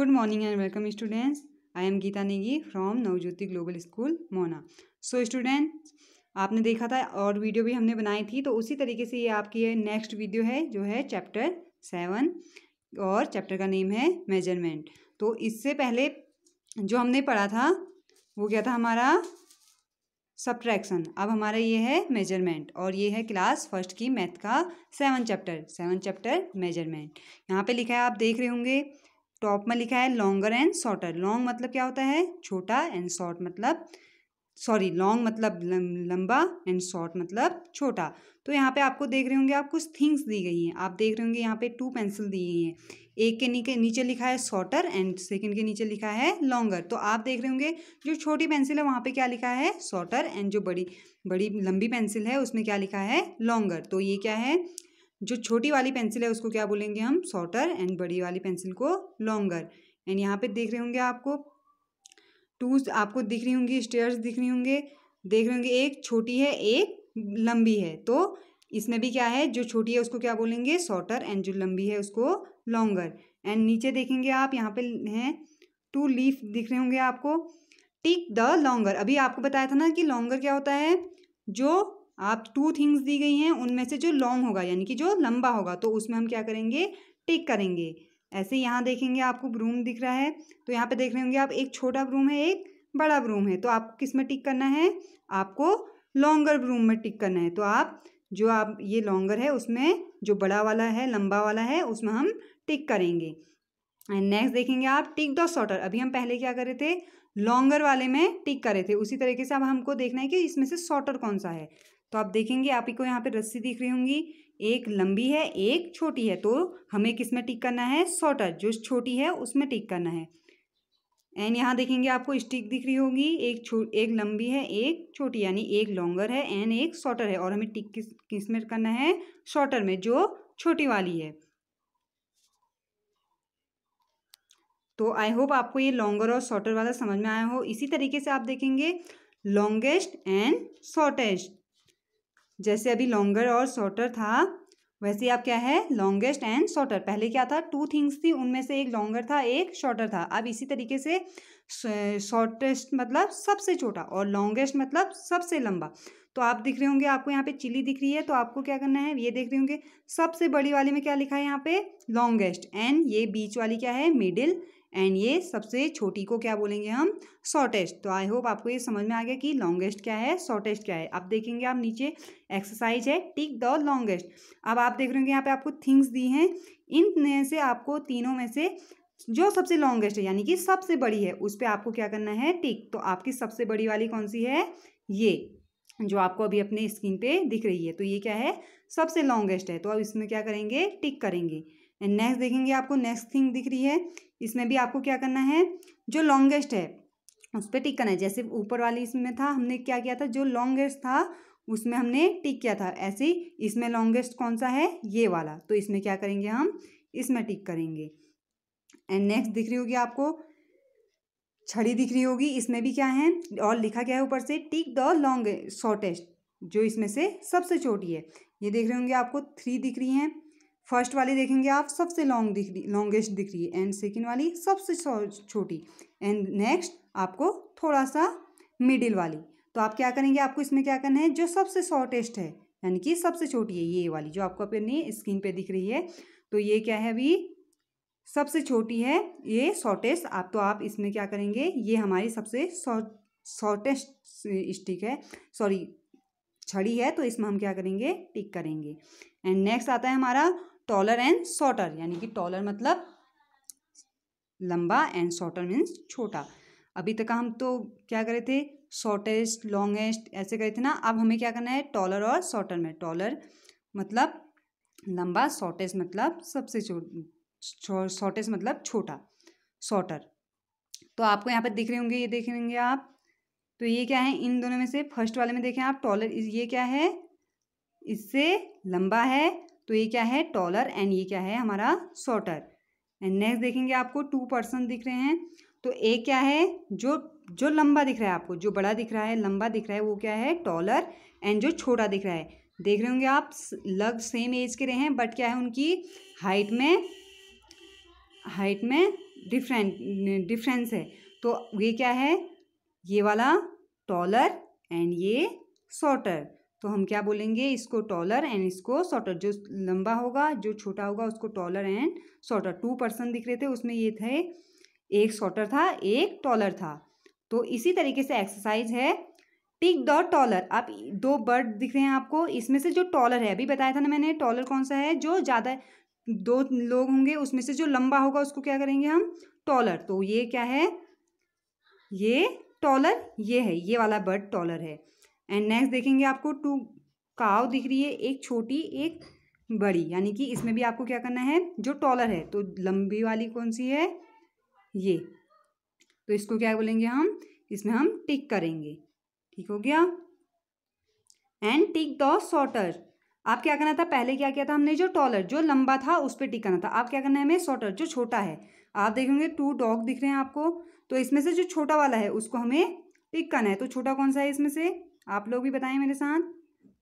good morning and welcome students I am Geeta Negi from Navjyoti global school मोना so student आपने देखा था और वीडियो भी हमने बनाई थी तो उसी तरीके से ये आपकी नेक्स्ट वीडियो है जो है चैप्टर सेवन और चैप्टर का नेम है मेजरमेंट तो इससे पहले जो हमने पढ़ा था वो क्या था हमारा सब्ट्रैक्शन अब हमारा ये है मेजरमेंट और ये है क्लास फर्स्ट की मैथ का seven chapter seven chapter measurement यहाँ पे लिखा है आप देख रहे होंगे टॉप में लिखा है लॉन्गर एंड शॉर्टर लॉन्ग मतलब क्या होता है छोटा एंड शॉर्ट मतलब सॉरी लॉन्ग मतलब लंबा एंड शॉर्ट मतलब छोटा तो यहाँ पे आपको देख रहे होंगे आप कुछ थिंग्स दी गई हैं आप देख रहे होंगे यहाँ पे टू पेंसिल दी गई हैं एक के नीचे नीचे लिखा है शॉर्टर एंड सेकंड के नीचे लिखा है लॉन्गर तो आप देख रहे होंगे जो छोटी पेंसिल है वहाँ पे क्या लिखा है शॉर्टर एंड जो बड़ी बड़ी लंबी पेंसिल है उसमें क्या लिखा है लॉन्गर तो ये क्या है जो छोटी वाली पेंसिल है उसको क्या बोलेंगे हम शॉर्टर एंड बड़ी वाली पेंसिल को लॉन्गर एंड यहाँ पे देख रहे होंगे आपको टू आपको दिख रही होंगी स्टेयर्स दिख रही होंगे देख रहे होंगे एक छोटी है एक लंबी है तो इसमें भी क्या है जो छोटी है उसको क्या बोलेंगे शॉर्टर एंड जो लंबी है उसको लॉन्गर एंड नीचे देखेंगे आप यहाँ पे हैं टू लीफ दिख रहे होंगे आपको टिक द लॉन्गर अभी आपको बताया था ना कि लॉन्गर क्या होता है जो आप टू थिंग्स दी गई हैं उनमें से जो लॉन्ग होगा यानी कि जो लंबा होगा तो उसमें हम क्या करेंगे टिक करेंगे ऐसे यहाँ देखेंगे आपको ब्रूम दिख रहा है तो यहाँ पे देख रहे होंगे आप एक छोटा ब्रूम है एक बड़ा ब्रूम है तो आपको किस में टिक करना है आपको लॉन्गर ब्रूम में टिक करना है तो आप जो आप ये लॉन्गर है उसमें जो बड़ा वाला है लंबा वाला है उसमें हम टिक करेंगे एंड नेक्स्ट देखेंगे आप टिक द शॉर्टर अभी हम पहले क्या कर रहे थे लॉन्गर वाले में टिक करे थे उसी तरीके से अब हमको देखना है कि इसमें से शॉर्टर कौन सा है तो आप देखेंगे आप ही को यहाँ पे रस्सी दिख रही होंगी एक लंबी है एक छोटी है तो हमें किस में टिक करना है शॉर्टर जो छोटी है उसमें टिक करना है एंड यहाँ देखेंगे आपको स्टिक दिख रही होगी एक छो एक लंबी है एक छोटी यानी एक लॉन्गर है एंड एक शॉर्टर है और हमें टिक किस किस में करना है शॉर्टर में जो छोटी वाली है तो आई होप आपको ये लॉन्गर और शॉर्टर वाला समझ में आया हो इसी तरीके से आप देखेंगे लॉन्गेस्ट एंड शॉर्टेस्ट जैसे अभी लॉन्गर और शॉर्टर था वैसे आप क्या है लॉन्गेस्ट एंड शॉर्टर पहले क्या था टू थिंग्स थी उनमें से एक लॉन्गर था एक शॉर्टर था अब इसी तरीके से शॉर्टेस्ट मतलब सबसे छोटा और लॉन्गेस्ट मतलब सबसे लंबा तो आप दिख रहे होंगे आपको यहाँ पे चिली दिख रही है तो आपको क्या करना है ये देख रहे होंगे सबसे बड़ी वाली में क्या लिखा है यहाँ पे लॉन्गेस्ट एंड ये बीच वाली क्या है मिडिल एंड ये सबसे छोटी को क्या बोलेंगे हम शॉर्टेस्ट तो आई होप आपको ये समझ में आ गया कि लॉन्गेस्ट क्या है शॉर्टेस्ट क्या है अब देखेंगे आप नीचे एक्सरसाइज है टिक द लॉन्गेस्ट अब आप देख रहे हो यहाँ पे आपको थिंग्स दी हैं इन से आपको तीनों में से जो सबसे लॉन्गेस्ट है यानी कि सबसे बड़ी है उस पर आपको क्या करना है टिक तो आपकी सबसे बड़ी वाली कौन सी है ये जो आपको अभी अपने स्क्रीन पे दिख रही है तो ये क्या है सबसे लॉन्गेस्ट है तो अब इसमें क्या करेंगे टिक करेंगे एंड नेक्स्ट देखेंगे आपको नेक्स्ट थिंग दिख रही है इसमें भी आपको क्या करना है जो लॉन्गेस्ट है उस पर टिक करना है जैसे ऊपर वाली इसमें था हमने क्या किया था जो लॉन्गेस्ट था उसमें हमने टिक किया था ऐसे ही इसमें लॉन्गेस्ट कौन सा है ये वाला तो इसमें क्या करेंगे हम इसमें टिक करेंगे एंड नेक्स्ट दिख रही होगी आपको छड़ी दिख रही होगी इसमें भी क्या है और लिखा गया है ऊपर से टिक द लॉन्ग शॉर्टेस्ट जो इसमें से सबसे छोटी है ये देख रहे होंगे आपको थ्री दिख रही हैं फर्स्ट वाली देखेंगे आप सबसे लॉन्ग दिख रही लॉन्गेस्ट दिख रही है एंड सेकेंड वाली सबसे छोटी एंड नेक्स्ट आपको थोड़ा सा मिडिल वाली तो आप क्या करेंगे आपको इसमें क्या करना है जो सबसे शॉर्टेस्ट है यानी कि सबसे छोटी है ये वाली जो आपको अपनी स्क्रीन पे दिख रही है तो ये क्या है अभी सबसे छोटी है ये शॉर्टेस्ट आप तो आप इसमें क्या करेंगे ये हमारी सबसे शॉर्टेस्ट स्टिक है सॉरी छड़ी है तो इसमें हम क्या करेंगे टिक करेंगे एंड नेक्स्ट आता है हमारा टॉलर एंड शॉर्टर यानी कि टॉलर मतलब लंबा एंड शॉर्टर मीन्स छोटा अभी तक हम तो क्या करे थे शॉर्टेस्ट लॉन्गेस्ट ऐसे करे थे ना अब हमें क्या करना है टॉलर और शॉर्टर में टॉलर मतलब लंबा शॉर्टेस्ट मतलब सबसे शॉर्टेस्ट मतलब छोटा शॉर्टर तो आपको यहाँ पर दिख रहे होंगे ये देखेंगे आप तो ये क्या है इन दोनों में से फर्स्ट वाले में देखें आप टॉलर ये क्या है इससे लंबा है तो ये क्या है टॉलर एंड ये क्या है हमारा शॉर्टर एंड नेक्स्ट देखेंगे आपको टू पर्सन दिख रहे हैं तो ए क्या है जो जो लंबा दिख रहा है आपको जो बड़ा दिख रहा है लंबा दिख रहा है वो क्या है टॉलर एंड जो छोटा दिख रहा है देख रहे होंगे आप लग सेम एज के रहे हैं बट क्या है उनकी हाइट में हाइट में डिफरेंट डिफरेंस है तो ये क्या है ये वाला टॉलर एंड ये शॉर्टर तो हम क्या बोलेंगे इसको टॉलर एंड इसको शॉर्टर जो लंबा होगा जो छोटा होगा उसको taller and shorter two person दिख रहे थे उसमें ये थे एक शॉर्टर था एक टॉलर था तो इसी तरीके से एक्सरसाइज है टिक द टॉलर आप दो बर्ड दिख रहे हैं आपको इसमें से जो टॉलर है अभी बताया था ना मैंने टॉलर कौन सा है जो ज़्यादा दो लोग होंगे उसमें से जो लंबा होगा उसको क्या करेंगे हम टॉलर तो ये क्या है ये टॉलर ये है ये वाला बर्ड टॉलर है एंड नेक्स्ट देखेंगे आपको टू काव दिख रही है एक छोटी एक बड़ी यानी कि इसमें भी आपको क्या करना है जो टॉलर है तो लंबी वाली कौन सी है ये तो इसको क्या बोलेंगे हम इसमें हम टिक करेंगे ठीक हो गया एंड टिक द सॉटर आप क्या करना था पहले क्या किया था हमने जो टॉलर जो लंबा था उस पर टिक करना था आप क्या करना है हमें सॉटर जो छोटा है आप देखेंगे टू डॉग दिख रहे हैं आपको तो इसमें से जो छोटा वाला है उसको हमें टिक करना है तो छोटा कौन सा है इसमें से आप लोग भी बताएं मेरे साथ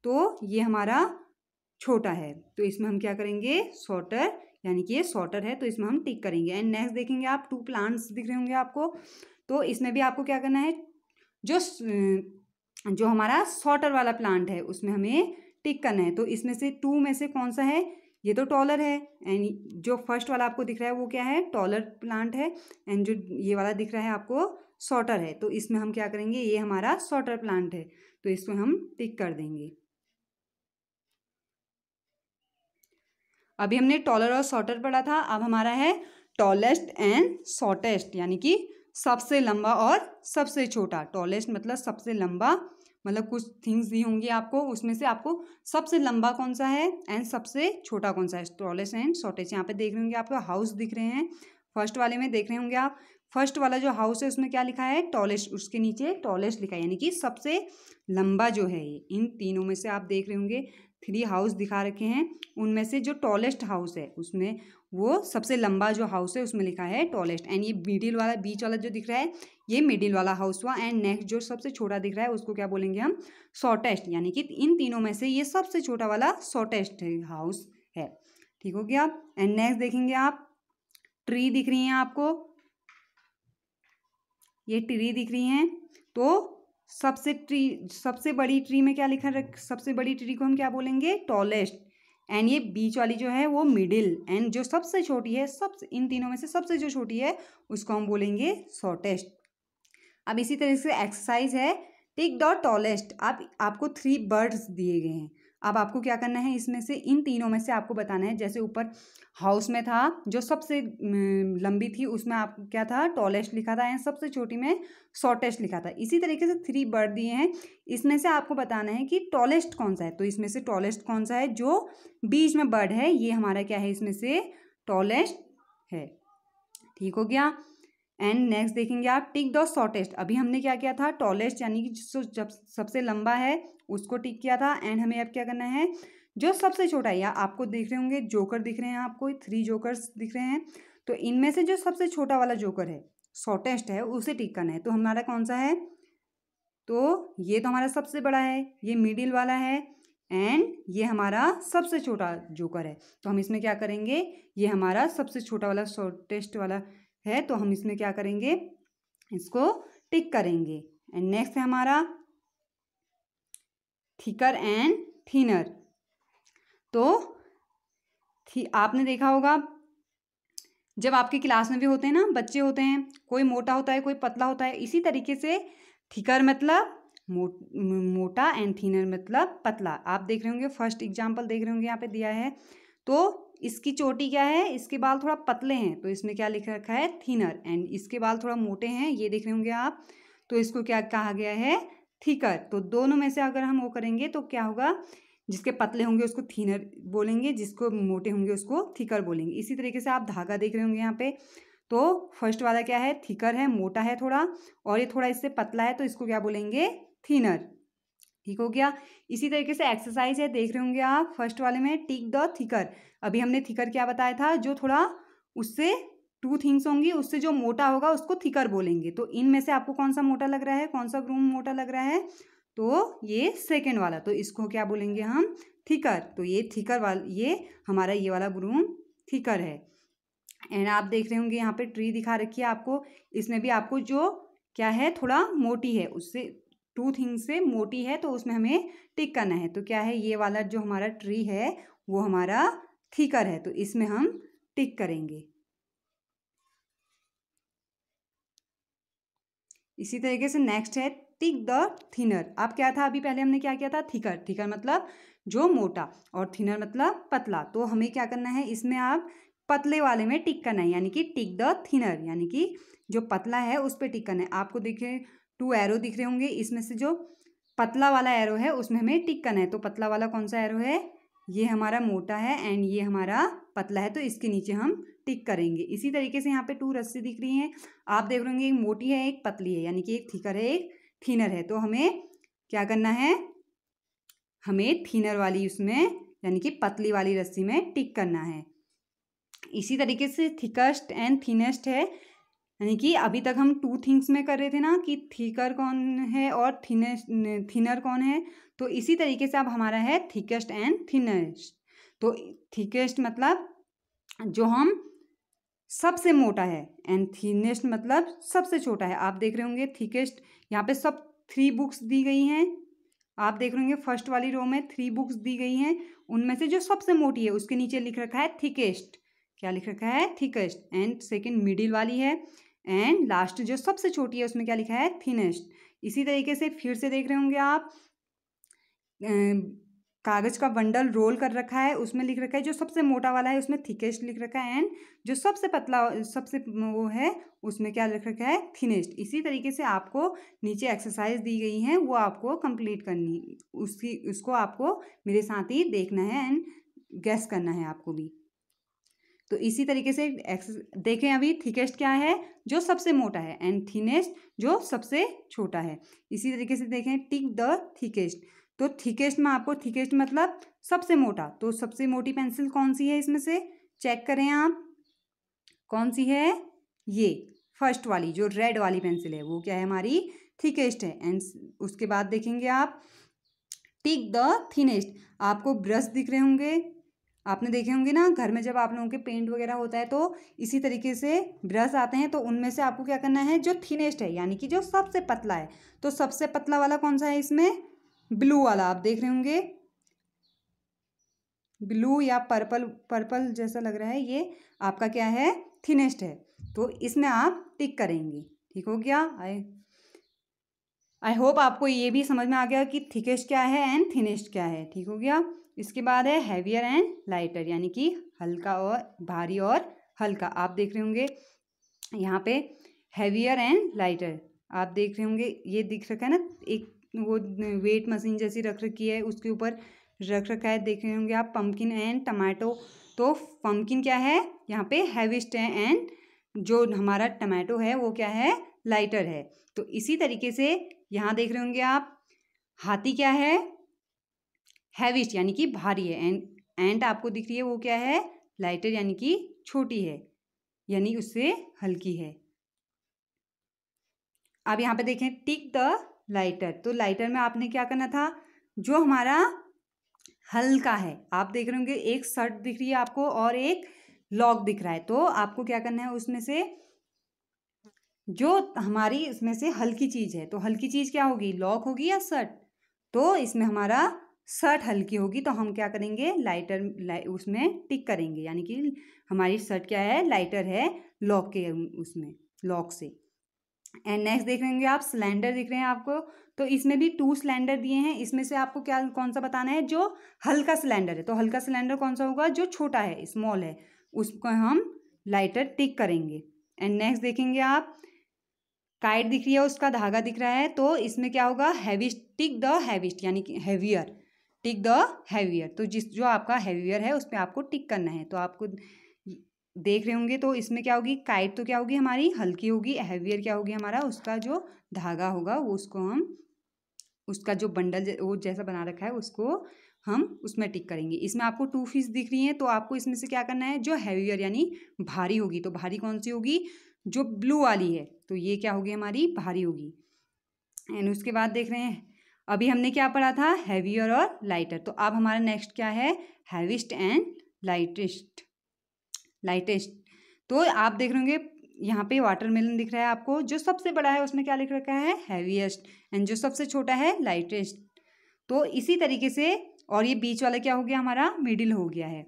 तो ये हमारा छोटा है तो इसमें हम क्या करेंगे सॉटर यानी कि ये सॉटर है तो इसमें हम टिक करेंगे एंड नेक्स्ट देखेंगे आप टू प्लांट्स दिख रहे होंगे आपको तो इसमें भी आपको क्या करना है जो जो हमारा सॉटर वाला प्लांट है उसमें हमें टिक करना है तो इसमें से टू में से कौन सा है ये तो टॉलर है एंड जो फर्स्ट वाला आपको दिख रहा है वो क्या है टॉलर प्लांट है एंड जो ये वाला दिख रहा है आपको सॉटर है तो इसमें हम क्या करेंगे ये हमारा सॉटर प्लांट है तो इसमें हम टिक कर देंगे अभी हमने टॉलर और शॉर्टर पढ़ा था अब हमारा है टॉलेस्ट एंड शॉर्टेस्ट यानी कि सबसे लंबा और सबसे छोटा टॉलेस्ट मतलब सबसे लंबा मतलब कुछ थिंग्स दी होंगी आपको उसमें से आपको सबसे लंबा कौन सा है एंड सबसे छोटा कौन सा है टॉलेस्ट एंड शॉर्टेस्ट यहाँ पे देख रहे होंगे आपको हाउस दिख रहे हैं फर्स्ट वाले में देख रहे होंगे आप फर्स्ट वाला जो हाउस है उसमें क्या लिखा है टॉलेस्ट उसके नीचे टॉलेस्ट लिखा है यानी कि सबसे लंबा जो है ये इन तीनों में से आप देख रहे होंगे थ्री हाउस दिखा रखे हैं उनमें से जो टॉलेस्ट हाउस है उसमें वो सबसे लंबा जो हाउस है उसमें लिखा है टॉलेस्ट एंड ये मिडिल वाला बीच वाला जो दिख रहा है ये मिडिल वाला हाउस हुआ एंड नेक्स्ट जो सबसे छोटा दिख रहा है उसको क्या बोलेंगे हम शॉर्टेस्ट यानी कि इन तीनों में से ये सबसे छोटा वाला शॉर्टेस्ट हाउस है ठीक हो गया एंड नेक्स्ट देखेंगे आप ट्री दिख रही हैं आपको ये ट्री दिख रही हैं तो सबसे ट्री सबसे बड़ी ट्री में क्या लिखा रख सबसे बड़ी ट्री को हम क्या बोलेंगे टॉलेस्ट एंड ये बीच वाली जो है वो मिडिल एंड जो सबसे छोटी है सबसे इन तीनों में से सबसे जो छोटी है उसको हम बोलेंगे शॉर्टेस्ट अब इसी तरह से एक्सरसाइज है टिक द टॉलेस्ट आप आपको थ्री बर्ड्स दिए गए हैं अब आपको क्या करना है इसमें से इन तीनों में से आपको बताना है जैसे ऊपर हाउस में था जो सबसे लंबी थी उसमें आप क्या था टॉलेस्ट लिखा था या सबसे छोटी में शॉर्टेस्ट लिखा था इसी तरीके से थ्री बर्ड दिए हैं इसमें से आपको बताना है कि टॉलेस्ट कौन सा है तो इसमें से टॉलेस्ट कौन सा है जो बीच में बर्ड है ये हमारा क्या है इसमें से टॉलेस्ट है ठीक हो गया एंड नेक्स्ट देखेंगे आप टिक द शॉर्टेस्ट अभी हमने क्या किया था टॉलेस्ट यानी कि जो जब सबसे लंबा है उसको टिक किया था एंड हमें अब क्या करना है जो सबसे छोटा है या आपको देख रहे होंगे जोकर दिख रहे हैं आपको थ्री जोकर्स दिख रहे हैं तो इनमें से जो सबसे छोटा वाला जोकर है शॉर्टेस्ट है उसे टिक करना है तो हमारा कौन सा है तो ये तो हमारा सबसे बड़ा है ये मिडिल वाला है एंड ये हमारा सबसे छोटा जोकर है तो हम इसमें क्या करेंगे ये हमारा सबसे छोटा वाला शॉर्टेस्ट वाला है तो हम इसमें क्या करेंगे इसको टिक करेंगे एंड नेक्स्ट है हमारा थिकर एंड थिनर तो थी आपने देखा होगा जब आपके क्लास में भी होते हैं ना बच्चे होते हैं कोई मोटा होता है कोई पतला होता है इसी तरीके से थिकर मतलब मो, मोटा एंड थिनर मतलब पतला आप देख रहे होंगे फर्स्ट एग्जाम्पल देख रहे होंगे यहाँ पे दिया है तो इसकी चोटी क्या है इसके बाल थोड़ा पतले हैं तो इसमें क्या लिख रखा है थिनर एंड इसके बाल थोड़ा मोटे हैं ये देख रहे होंगे आप तो इसको क्या कहा गया है थिकर तो दोनों में से अगर हम वो करेंगे तो क्या होगा जिसके पतले होंगे उसको थीनर बोलेंगे जिसको मोटे होंगे उसको थिकर बोलेंगे इसी तरीके से आप धागा देख रहे होंगे यहाँ पे तो फर्स्ट वाला क्या है थिकर है मोटा है थोड़ा और ये थोड़ा इससे पतला है तो इसको क्या बोलेंगे थीनर ठीक हो गया इसी तरीके से एक्सरसाइज है देख रहे होंगे आप फर्स्ट वाले में टिक द थिकर अभी हमने थिकर क्या बताया था जो थोड़ा उससे टू थिंग्स होंगी उससे जो मोटा होगा उसको थिकर बोलेंगे तो इन में से आपको कौन सा मोटा लग रहा है कौन सा ग्रूम मोटा लग रहा है तो ये सेकेंड वाला तो इसको क्या बोलेंगे हम थिकर तो ये थिकर वाल ये हमारा ये वाला ग्रूम थिकर है एंड आप देख रहे होंगे यहाँ पे ट्री दिखा रखी है आपको इसमें भी आपको जो क्या है थोड़ा मोटी है उससे टू थिंग से मोटी है तो उसमें हमें टिक करना है तो क्या है ये वाला जो हमारा ट्री है वो हमारा थीकर है तो इसमें हम टिक करेंगे इसी तरीके से नेक्स्ट है टिक द थिनर आप क्या था अभी पहले हमने क्या किया था थिकर थिकर मतलब जो मोटा और थिनर मतलब पतला तो हमें क्या करना है इसमें आप पतले वाले में टिक करना है यानी कि टिक द थिनर यानी कि जो पतला है उस पर टिक करना है आपको देखिए टू एरो दिख रहे होंगे इसमें से जो पतला वाला एरो है उसमें हमें टिक करना है तो पतला वाला कौन सा एरो है ये हमारा मोटा है एंड ये हमारा पतला है तो इसके नीचे हम टिक करेंगे इसी तरीके से यहाँ पे टू रस्सी दिख रही हैं आप देख रहे होंगे एक मोटी है एक पतली है यानी कि एक थिकर है एक थीनर है तो हमें क्या करना है हमें थीनर वाली उसमें यानी कि पतली वाली रस्सी में टिक करना है इसी तरीके से थिकस्ट एंड थीनेस्ट है यानी कि अभी तक हम टू थिंग्स में कर रहे थे ना कि थीकर कौन है और थिने थिनर कौन है तो इसी तरीके से अब हमारा है थिकेस्ट एंड थिनेस्ट तो थिकेस्ट मतलब जो हम सबसे मोटा है एंड थीनेस्ट मतलब सबसे छोटा है आप देख रहे होंगे थिकेस्ट यहाँ पे सब थ्री बुक्स दी गई हैं आप देख रहे होंगे फर्स्ट वाली रो में थ्री बुक्स दी गई हैं उनमें से जो सबसे मोटी है उसके नीचे लिख रखा है थिकेस्ट क्या लिख रखा है थिकेस्ट एंड सेकेंड मिडिल वाली है एंड लास्ट जो सबसे छोटी है उसमें क्या लिखा है थिनेस्ट इसी तरीके से फिर से देख रहे होंगे आप कागज़ का बंडल रोल कर रखा है उसमें लिख रखा है जो सबसे मोटा वाला है उसमें थिकेस्ट लिख रखा है एंड जो सबसे पतला सबसे वो है उसमें क्या लिख रखा है थिनेस्ट इसी तरीके से आपको नीचे एक्सरसाइज दी गई है वो आपको कंप्लीट करनी उसकी उसको आपको मेरे साथ ही देखना है एंड गैस करना है आपको भी तो इसी तरीके से देखें अभी थिकेस्ट क्या है जो सबसे मोटा है एंड थिनेस्ट जो सबसे छोटा है इसी तरीके से देखें टिक द थिकेस्ट तो थिकेस्ट में आपको थिकेस्ट मतलब सबसे मोटा तो सबसे मोटी पेंसिल कौन सी है इसमें से चेक करें आप कौन सी है ये फर्स्ट वाली जो रेड वाली पेंसिल है वो क्या है हमारी थिकेस्ट है एंड उसके बाद देखेंगे आप टिक द थिनेस्ट आपको ब्रश दिख रहे होंगे आपने देखे होंगे ना घर में जब आप लोगों के पेंट वगैरह होता है तो इसी तरीके से ब्रश आते हैं तो उनमें से आपको क्या करना है जो थिनेस्ट है यानी कि जो सबसे पतला है तो सबसे पतला वाला कौन सा है इसमें ब्लू वाला आप देख रहे होंगे ब्लू या पर्पल पर्पल जैसा लग रहा है ये आपका क्या है थिनेस्ट है तो इसमें आप टिक करेंगे ठीक हो गया आई आई होप आपको ये भी समझ में आ गया कि थिकेस्ट क्या है एंड थिनेस्ट क्या है ठीक हो गया इसके बाद है हैवियर एंड लाइटर यानी कि हल्का और भारी और हल्का आप देख रहे होंगे यहाँ पे हैवियर एंड लाइटर आप देख रहे होंगे ये दिख रखा है ना एक वो वेट मशीन जैसी रख रखी है उसके ऊपर रख रखा है देख रहे होंगे आप पम्पकिन एंड टमाटो तो पम्पकिन क्या है यहाँ पे हैविस्ट है एंड जो हमारा टमाटो है वो क्या है लाइटर है तो इसी तरीके से यहाँ देख रहे होंगे आप हाथी क्या है हैविस्ट यानी कि भारी है एंड एंड आपको दिख रही है वो क्या है लाइटर यानी कि छोटी है यानी उससे हल्की है अब यहाँ पे देखें टिक द लाइटर तो लाइटर में आपने क्या करना था जो हमारा हल्का है आप देख रहे होंगे एक शर्ट दिख रही है आपको और एक लॉक दिख रहा है तो आपको क्या करना है उसमें से जो हमारी इसमें से हल्की चीज़ है तो हल्की चीज़ क्या होगी लॉक होगी या शर्ट तो इसमें हमारा शर्ट हल्की होगी तो हम क्या करेंगे लाइटर लाइ उसमें टिक करेंगे यानी कि हमारी शर्ट क्या है लाइटर है लॉक के उसमें लॉक से एंड नेक्स्ट देख रहे होंगे आप सिलेंडर दिख रहे हैं आपको तो इसमें भी टू सिलेंडर दिए हैं इसमें से आपको क्या कौन सा बताना है जो हल्का सिलेंडर है तो हल्का सिलेंडर कौन सा होगा जो छोटा है स्मॉल है उसको हम लाइटर टिक करेंगे एंड नेक्स्ट देखेंगे आप काइट दिख रही है उसका धागा दिख रहा है तो इसमें क्या होगा हैवी टिक द हैविस्ट यानी कि हैवियर टिक द हैवियर तो जिस जो आपका हैवियर है उसमें आपको टिक करना है तो आपको देख रहे होंगे तो इसमें क्या होगी काइट तो क्या होगी हमारी हल्की होगी हैवियर क्या होगी हमारा उसका जो धागा होगा वो उसको हम उसका जो बंडल वो जैसा बना रखा है उसको हम उसमें टिक करेंगे इसमें आपको टू फीस दिख रही हैं तो आपको इसमें से क्या करना है जो हैवियर यानी भारी होगी तो भारी कौन सी होगी जो ब्लू वाली है तो ये क्या होगी हमारी भारी होगी एंड उसके बाद देख रहे हैं अभी हमने क्या पढ़ा था हैवियर और लाइटर तो अब हमारा नेक्स्ट क्या है हैविस्ट एंड लाइटेस्ट लाइटेस्ट तो आप देख रहे होंगे यहाँ पे वाटरमेलन दिख रहा है आपको जो सबसे बड़ा है उसमें क्या लिख रखा है हैवीएस्ट एंड जो सबसे छोटा है लाइटेस्ट तो इसी तरीके से और ये बीच वाला क्या हो गया हमारा मिडिल हो गया है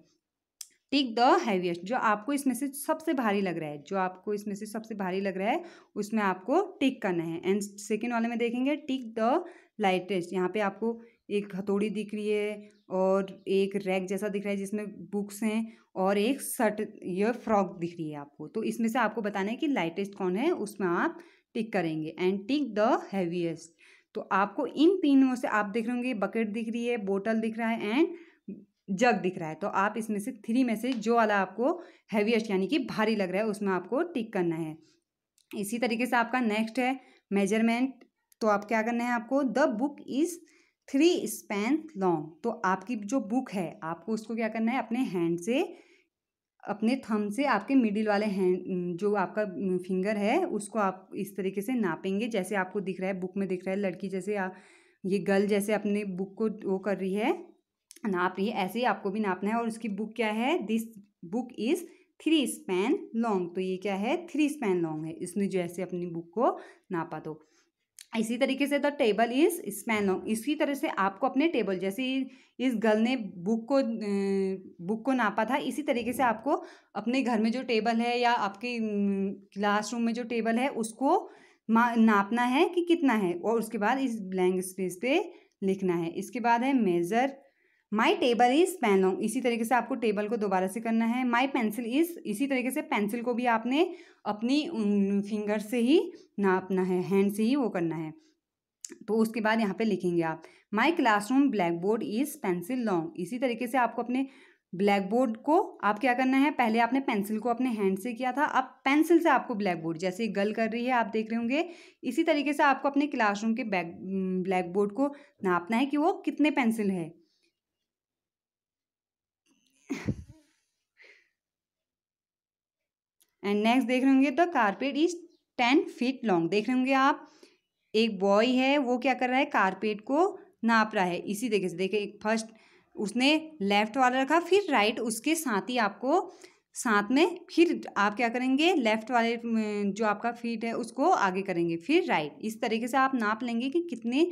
टिक द हैवियस्ट जो आपको इसमें से सबसे भारी लग रहा है जो आपको इसमें से सबसे भारी लग रहा है उसमें आपको टिक करना है एंड सेकेंड वाले में देखेंगे टिक द लाइटेस्ट यहाँ पे आपको एक हथौड़ी दिख रही है और एक रैक जैसा दिख रहा है जिसमें बुक्स हैं और एक शर्ट ये फ्रॉक दिख रही है आपको तो इसमें से आपको बताना है कि लाइटेस्ट कौन है उसमें आप टिक करेंगे एंड टिक द हैवीएस्ट तो आपको इन तीनों से आप देख रहे होंगे बकेट दिख रही है बोटल दिख रहा है एंड जग दिख रहा है तो आप इसमें से थ्री में से जो वाला आपको हैवीएस्ट यानी कि भारी लग रहा है उसमें आपको टिक करना है इसी तरीके से आपका नेक्स्ट है मेजरमेंट तो आप क्या करना है आपको the book is three span long तो आपकी जो बुक है आपको उसको क्या करना है अपने हैंड से अपने थम से आपके मिडिल वाले हैंड जो आपका फिंगर है उसको आप इस तरीके से नापेंगे जैसे आपको दिख रहा है बुक में दिख रहा है लड़की जैसे आप ये गर्ल जैसे अपने बुक को वो कर रही है नाप रही है ऐसे ही आपको भी नापना है और उसकी बुक क्या है this book is three span long तो ये क्या है थ्री स्पैन लॉन्ग है इसने जैसे अपनी बुक को नापा तो इसी तरीके से the table is span long इसी तरह से आपको अपने टेबल जैसे इस गर्ल ने बुक को बुक को नापा था इसी तरीके से आपको अपने घर में जो टेबल है या आपके क्लासरूम में जो टेबल है उसको नापना है कि कितना है और उसके बाद इस ब्लैंक स्पेस पे लिखना है इसके बाद है measure my table is pen long इसी तरीके से आपको टेबल को दोबारा से करना है माई पेंसिल इज़ इसी तरीके से पेंसिल को भी आपने अपनी फिंगर से ही नापना है हैंड से ही वो करना है तो उसके बाद यहाँ पे लिखेंगे आप my classroom blackboard is pencil long इसी तरीके से आपको अपने ब्लैक बोर्ड को आप क्या करना है पहले आपने पेंसिल को अपने हैंड से किया था अब पेंसिल से आपको ब्लैक बोर्ड जैसे गल कर रही है आप देख रहे होंगे इसी तरीके से आपको अपने क्लासरूम के बैक ब्लैक बोर्ड को नापना है कि वो कितने पेंसिल है एंड नेक्स्ट देख रहे होंगे the carpet is ten feet long देख रहे होंगे आप एक बॉय है वो क्या कर रहा है कारपेट को नाप रहा है इसी तरीके से देखें एक फर्स्ट उसने लेफ्ट वाला रखा फिर राइट उसके साथ ही आपको साथ में फिर आप क्या करेंगे लेफ्ट वाले जो आपका फीट है उसको आगे करेंगे फिर राइट इस तरीके से आप नाप लेंगे कि कितने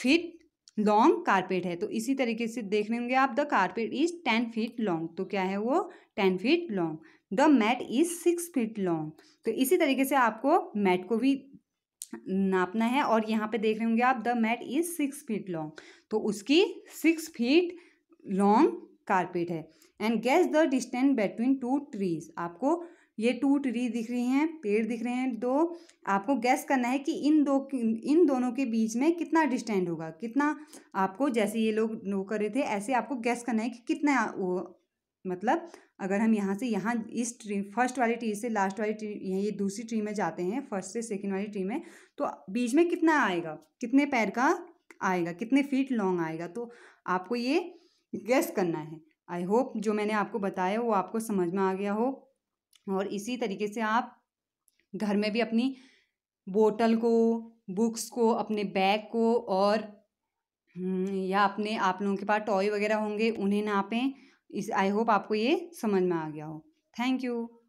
फीट लॉन्ग कारपेट है तो इसी तरीके से देख रहे होंगे आप the carpet is ten feet long तो क्या है वो ten feet long the mat is six feet long तो इसी तरीके से आपको मैट को भी नापना है और यहाँ पे देख रहे होंगे आप the mat is six feet long तो उसकी सिक्स फीट लॉन्ग कारपेट है and guess the distance between two trees आपको ये टू ट्री दिख रही हैं पेड़ दिख रहे हैं दो आपको गैस करना है कि इन दो इन दोनों के बीच में कितना डिस्टेंड होगा कितना आपको जैसे ये लोग नो कर रहे थे ऐसे आपको गैस करना है कि कितना वो मतलब अगर हम यहाँ से यहाँ इस ट्री फर्स्ट वाली ट्री से लास्ट वाली ट्री ये दूसरी ट्री में जाते हैं फर्स्ट से सेकेंड वाली ट्री में तो बीच में कितना आएगा कितने पैर का आएगा कितने फीट लॉन्ग आएगा तो आपको ये गैस करना है आई होप जो मैंने आपको बताया वो आपको समझ में आ गया हो और इसी तरीके से आप घर में भी अपनी बोटल को बुक्स को अपने बैग को और हम्म, या अपने आप लोगों के पास टॉय वगैरह होंगे उन्हें नापें इस आई होप आपको ये समझ में आ गया हो थैंक यू